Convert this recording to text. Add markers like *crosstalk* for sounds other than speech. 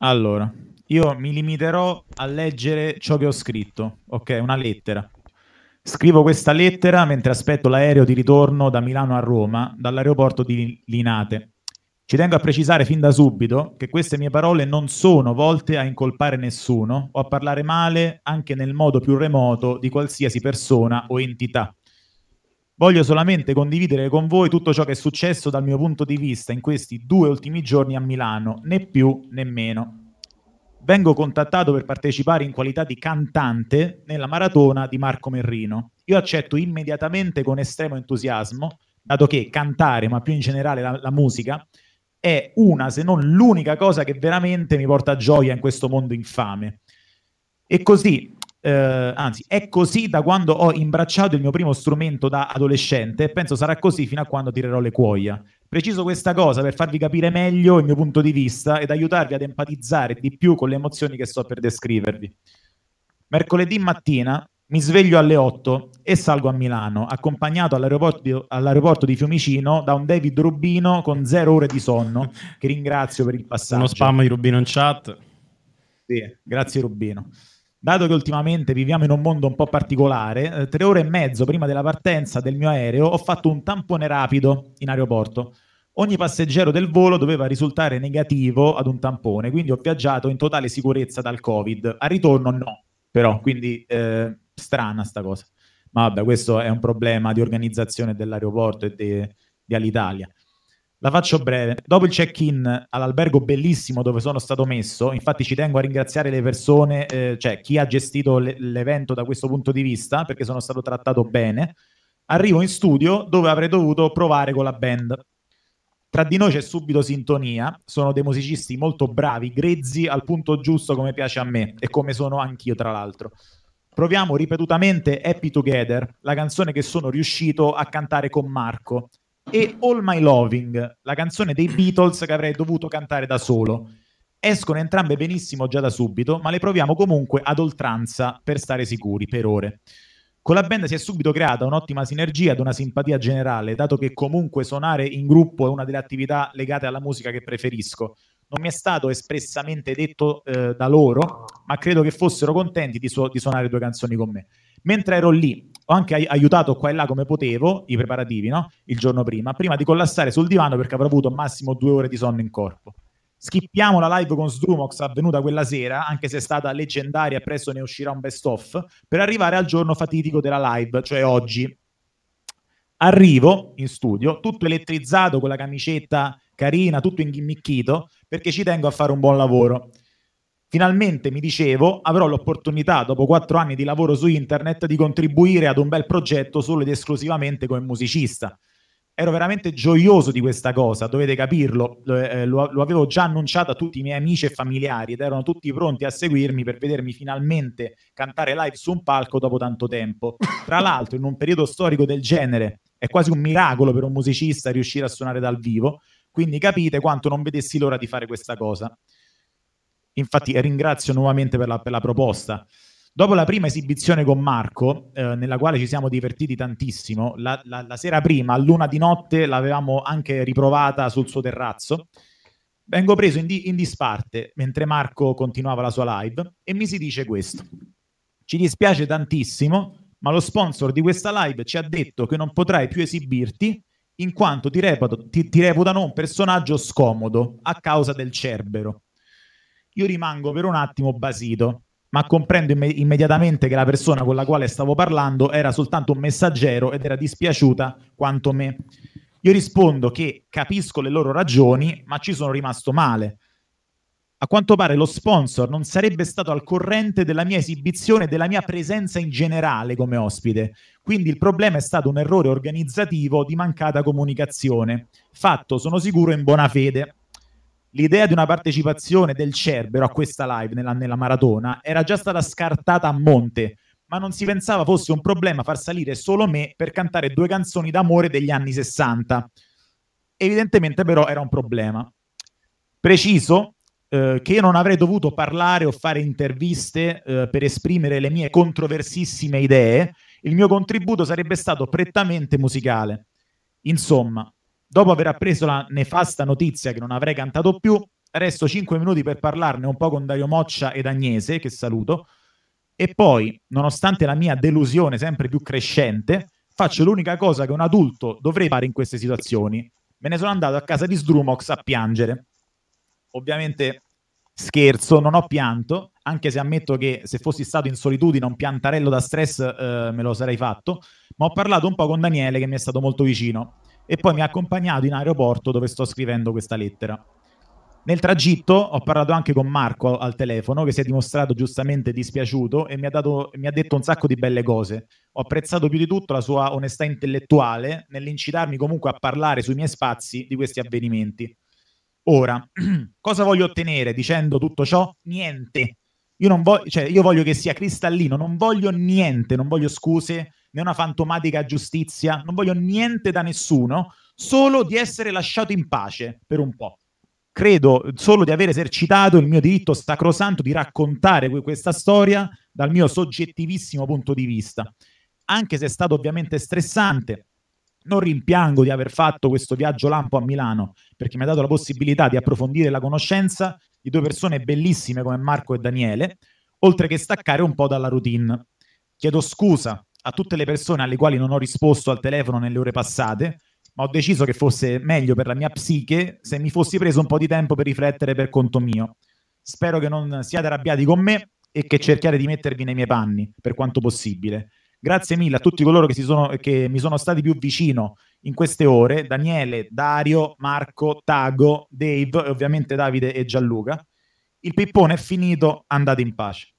Allora, io mi limiterò a leggere ciò che ho scritto, ok? Una lettera. Scrivo questa lettera mentre aspetto l'aereo di ritorno da Milano a Roma dall'aeroporto di Linate. Ci tengo a precisare fin da subito che queste mie parole non sono volte a incolpare nessuno o a parlare male, anche nel modo più remoto, di qualsiasi persona o entità. Voglio solamente condividere con voi tutto ciò che è successo dal mio punto di vista in questi due ultimi giorni a Milano, né più né meno. Vengo contattato per partecipare in qualità di cantante nella maratona di Marco Merrino. Io accetto immediatamente con estremo entusiasmo, dato che cantare, ma più in generale la, la musica, è una, se non l'unica cosa che veramente mi porta gioia in questo mondo infame. E così, eh, anzi, è così da quando ho imbracciato il mio primo strumento da adolescente e penso sarà così fino a quando tirerò le cuoia. Preciso questa cosa per farvi capire meglio il mio punto di vista ed aiutarvi ad empatizzare di più con le emozioni che sto per descrivervi. Mercoledì mattina mi sveglio alle 8 e salgo a Milano, accompagnato all'aeroporto di, all'aeroporto di, Fiumicino da un David Rubino con zero ore di sonno, che ringrazio per il passaggio. Uno spam di Rubino in chat. Sì, grazie Rubino dato che ultimamente viviamo in un mondo un po' particolare, eh, tre ore e mezzo prima della partenza del mio aereo ho fatto un tampone rapido in aeroporto. Ogni passeggero del volo doveva risultare negativo ad un tampone, quindi ho viaggiato in totale sicurezza dal Covid. A ritorno no, però, quindi eh, strana sta cosa. Ma vabbè, questo è un problema di organizzazione dell'aeroporto e di, di Alitalia. La faccio breve. Dopo il check-in all'albergo bellissimo dove sono stato messo, infatti ci tengo a ringraziare le persone, eh, cioè chi ha gestito le- l'evento da questo punto di vista, perché sono stato trattato bene. Arrivo in studio dove avrei dovuto provare con la band. Tra di noi c'è subito sintonia, sono dei musicisti molto bravi, grezzi al punto giusto come piace a me e come sono anch'io tra l'altro. Proviamo ripetutamente Happy Together, la canzone che sono riuscito a cantare con Marco e All My Loving, la canzone dei Beatles che avrei dovuto cantare da solo. Escono entrambe benissimo già da subito, ma le proviamo comunque ad oltranza per stare sicuri per ore. Con la band si è subito creata un'ottima sinergia ed una simpatia generale, dato che comunque suonare in gruppo è una delle attività legate alla musica che preferisco. Non mi è stato espressamente detto eh, da loro, ma credo che fossero contenti di, su- di suonare due canzoni con me. Mentre ero lì ho anche ai- aiutato qua e là come potevo i preparativi, no? Il giorno prima, prima di collassare sul divano perché avrò avuto massimo due ore di sonno in corpo. Schippiamo la live con Sdrumox avvenuta quella sera, anche se è stata leggendaria, presto ne uscirà un best off, per arrivare al giorno fatidico della live, cioè oggi. Arrivo in studio, tutto elettrizzato con la camicetta carina, tutto inghimmichito, perché ci tengo a fare un buon lavoro. Finalmente mi dicevo, avrò l'opportunità, dopo quattro anni di lavoro su internet, di contribuire ad un bel progetto solo ed esclusivamente come musicista. Ero veramente gioioso di questa cosa, dovete capirlo, eh, lo, lo avevo già annunciato a tutti i miei amici e familiari ed erano tutti pronti a seguirmi per vedermi finalmente cantare live su un palco dopo tanto tempo. Tra l'altro, in un periodo storico del genere, è quasi un miracolo per un musicista riuscire a suonare dal vivo, quindi capite quanto non vedessi l'ora di fare questa cosa. Infatti ringrazio nuovamente per la, per la proposta. Dopo la prima esibizione con Marco, eh, nella quale ci siamo divertiti tantissimo, la, la, la sera prima, a luna di notte, l'avevamo anche riprovata sul suo terrazzo. Vengo preso in, di, in disparte mentre Marco continuava la sua live e mi si dice questo. Ci dispiace tantissimo, ma lo sponsor di questa live ci ha detto che non potrai più esibirti in quanto ti, reputo, ti, ti reputano un personaggio scomodo a causa del cerbero io rimango per un attimo basito, ma comprendo imme- immediatamente che la persona con la quale stavo parlando era soltanto un messaggero ed era dispiaciuta quanto me. Io rispondo che capisco le loro ragioni, ma ci sono rimasto male. A quanto pare lo sponsor non sarebbe stato al corrente della mia esibizione e della mia presenza in generale come ospite, quindi il problema è stato un errore organizzativo di mancata comunicazione, fatto sono sicuro in buona fede l'idea di una partecipazione del Cerbero a questa live nella, nella maratona era già stata scartata a monte, ma non si pensava fosse un problema far salire solo me per cantare due canzoni d'amore degli anni 60. Evidentemente però era un problema. Preciso eh, che io non avrei dovuto parlare o fare interviste eh, per esprimere le mie controversissime idee, il mio contributo sarebbe stato prettamente musicale. Insomma, Dopo aver appreso la nefasta notizia che non avrei cantato più, resto 5 minuti per parlarne un po' con Dario Moccia ed Agnese, che saluto, e poi, nonostante la mia delusione sempre più crescente, faccio l'unica cosa che un adulto dovrei fare in queste situazioni. Me ne sono andato a casa di Sdrumox a piangere. Ovviamente scherzo, non ho pianto, anche se ammetto che se fossi stato in solitudine un piantarello da stress eh, me lo sarei fatto, ma ho parlato un po' con Daniele che mi è stato molto vicino e poi mi ha accompagnato in aeroporto dove sto scrivendo questa lettera. Nel tragitto ho parlato anche con Marco al telefono, che si è dimostrato giustamente dispiaciuto e mi ha, dato, mi ha, detto un sacco di belle cose. Ho apprezzato più di tutto la sua onestà intellettuale nell'incitarmi comunque a parlare sui miei spazi di questi avvenimenti. Ora, *clears throat* cosa voglio ottenere dicendo tutto ciò? Niente. Io, voglio, cioè, io voglio che sia cristallino, non voglio niente, non voglio scuse, né una fantomatica giustizia, non voglio niente da nessuno, solo di essere lasciato in pace per un po'. Credo solo di aver esercitato il mio diritto sacrosanto di raccontare questa storia dal mio soggettivissimo punto di vista. Anche se è stato ovviamente stressante, non rimpiango di aver fatto questo viaggio lampo a Milano, perché mi ha dato la possibilità di approfondire la conoscenza di due persone bellissime come Marco e Daniele, oltre che staccare un po' dalla routine. Chiedo scusa a tutte le persone alle quali non ho risposto al telefono nelle ore passate, ma ho deciso che fosse meglio per la mia psiche se mi fossi preso un po' di tempo per riflettere per conto mio. Spero che non siate arrabbiati con me e che cerchiate di mettervi nei miei panni per quanto possibile. Grazie mille a tutti coloro che, sono, che mi sono stati più vicino in queste ore, Daniele, Dario, Marco, Tago, Dave e ovviamente Davide e Gianluca. Il pippone è finito, andate in pace.